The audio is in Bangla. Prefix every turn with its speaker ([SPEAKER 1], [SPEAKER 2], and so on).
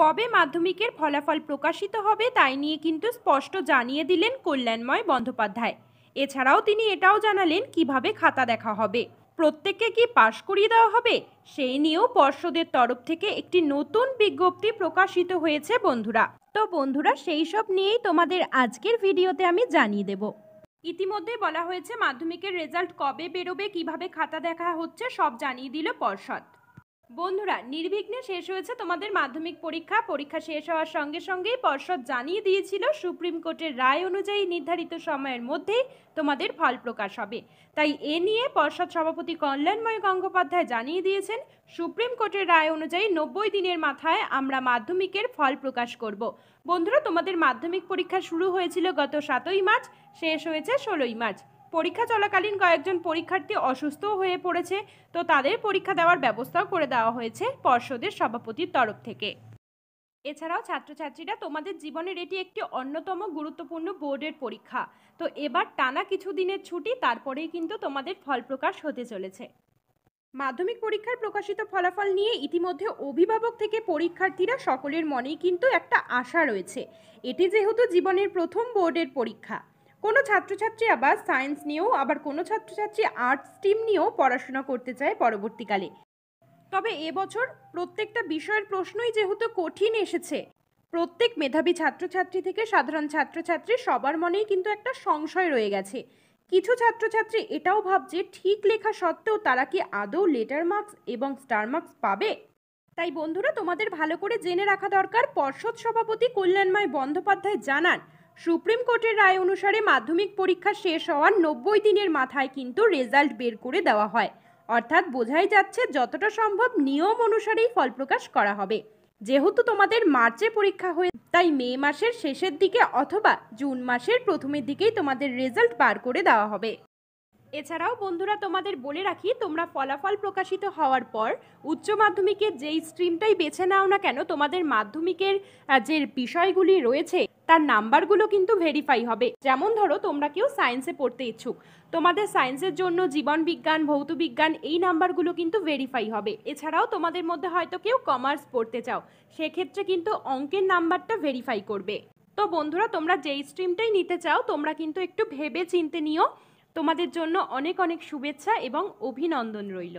[SPEAKER 1] কবে মাধ্যমিকের ফলাফল প্রকাশিত হবে তাই নিয়ে কিন্তু স্পষ্ট জানিয়ে দিলেন কল্যাণময় বন্দ্যোপাধ্যায় এছাড়াও তিনি এটাও জানালেন কিভাবে খাতা দেখা হবে প্রত্যেককে কি পাশ করিয়ে দেওয়া হবে সেই নিয়েও পর্ষদের তরফ থেকে একটি নতুন বিজ্ঞপ্তি প্রকাশিত হয়েছে বন্ধুরা তো বন্ধুরা সেই সব নিয়েই তোমাদের আজকের ভিডিওতে আমি জানিয়ে দেব ইতিমধ্যে বলা হয়েছে মাধ্যমিকের রেজাল্ট কবে বেরোবে কিভাবে খাতা দেখা হচ্ছে সব জানিয়ে দিল পর্ষদ বন্ধুরা নির্বিঘ্নে শেষ হয়েছে তোমাদের মাধ্যমিক পরীক্ষা পরীক্ষা শেষ হওয়ার সঙ্গে সঙ্গেই পর্ষদ জানিয়ে দিয়েছিল সুপ্রিম কোর্টের রায় অনুযায়ী নির্ধারিত সময়ের মধ্যেই তোমাদের ফল প্রকাশ হবে তাই এ নিয়ে পর্ষদ সভাপতি কল্যাণময় গঙ্গোপাধ্যায় জানিয়ে দিয়েছেন সুপ্রিম কোর্টের রায় অনুযায়ী নব্বই দিনের মাথায় আমরা মাধ্যমিকের ফল প্রকাশ করব বন্ধুরা তোমাদের মাধ্যমিক পরীক্ষা শুরু হয়েছিল গত সাতই মার্চ শেষ হয়েছে ষোলোই মার্চ পরীক্ষা চলাকালীন কয়েকজন পরীক্ষার্থী অসুস্থ হয়ে পড়েছে তো তাদের পরীক্ষা দেওয়ার ব্যবস্থাও করে দেওয়া হয়েছে পর্ষদের সভাপতির তরফ থেকে এছাড়াও ছাত্রছাত্রীরা তোমাদের জীবনের এটি একটি অন্যতম গুরুত্বপূর্ণ বোর্ডের পরীক্ষা তো এবার টানা কিছু দিনের ছুটি তারপরেই কিন্তু তোমাদের ফল প্রকাশ হতে চলেছে মাধ্যমিক পরীক্ষার প্রকাশিত ফলাফল নিয়ে ইতিমধ্যে অভিভাবক থেকে পরীক্ষার্থীরা সকলের মনেই কিন্তু একটা আশা রয়েছে এটি যেহেতু জীবনের প্রথম বোর্ডের পরীক্ষা কোনো ছাত্রছাত্রী আবার সায়েন্স নিয়েও আবার কোনো ছাত্রছাত্রী আর্টস স্ট্রিম নিয়েও পড়াশোনা করতে চায় পরবর্তীকালে তবে এবছর প্রত্যেকটা বিষয়ের প্রশ্নই যেহেতু কঠিন এসেছে প্রত্যেক মেধাবী ছাত্রছাত্রী থেকে সাধারণ ছাত্রছাত্রী সবার মনেই কিন্তু একটা সংশয় রয়ে গেছে কিছু ছাত্রছাত্রী এটাও ভাবছে ঠিক লেখা সত্ত্বেও তারা কি আদৌ লেটার মার্কস এবং স্টার মার্কস পাবে তাই বন্ধুরা তোমাদের ভালো করে জেনে রাখা দরকার পর্ষদ সভাপতি কল্যাণময় বন্দ্যোপাধ্যায় জানান সুপ্রিম কোর্টের রায় অনুসারে মাধ্যমিক পরীক্ষা শেষ হওয়ার নব্বই দিনের মাথায় কিন্তু রেজাল্ট বের করে দেওয়া হয় অর্থাৎ বোঝাই যাচ্ছে যতটা সম্ভব নিয়ম অনুসারেই ফল প্রকাশ করা হবে যেহেতু তোমাদের মার্চে পরীক্ষা হয়ে তাই মে মাসের শেষের দিকে অথবা জুন মাসের প্রথমের দিকেই তোমাদের রেজাল্ট বার করে দেওয়া হবে এছাড়াও বন্ধুরা তোমাদের বলে রাখি তোমরা ফলাফল প্রকাশিত হওয়ার পর উচ্চ মাধ্যমিকের যেই স্ট্রিমটাই বেছে নাও না কেন তোমাদের মাধ্যমিকের যে বিষয়গুলি রয়েছে তার নাম্বারগুলো কিন্তু ভেরিফাই হবে যেমন ধরো তোমরা কেউ সায়েন্সে পড়তে ইচ্ছুক তোমাদের সায়েন্সের জন্য জীবন বিজ্ঞান ভৌত বিজ্ঞান এই নাম্বারগুলো কিন্তু ভেরিফাই হবে এছাড়াও তোমাদের মধ্যে হয়তো কেউ কমার্স পড়তে চাও সেক্ষেত্রে কিন্তু অঙ্কের নাম্বারটা ভেরিফাই করবে তো বন্ধুরা তোমরা যেই স্ট্রিমটাই নিতে চাও তোমরা কিন্তু একটু ভেবে চিনতে নিও তোমাদের জন্য অনেক অনেক শুভেচ্ছা এবং অভিনন্দন রইল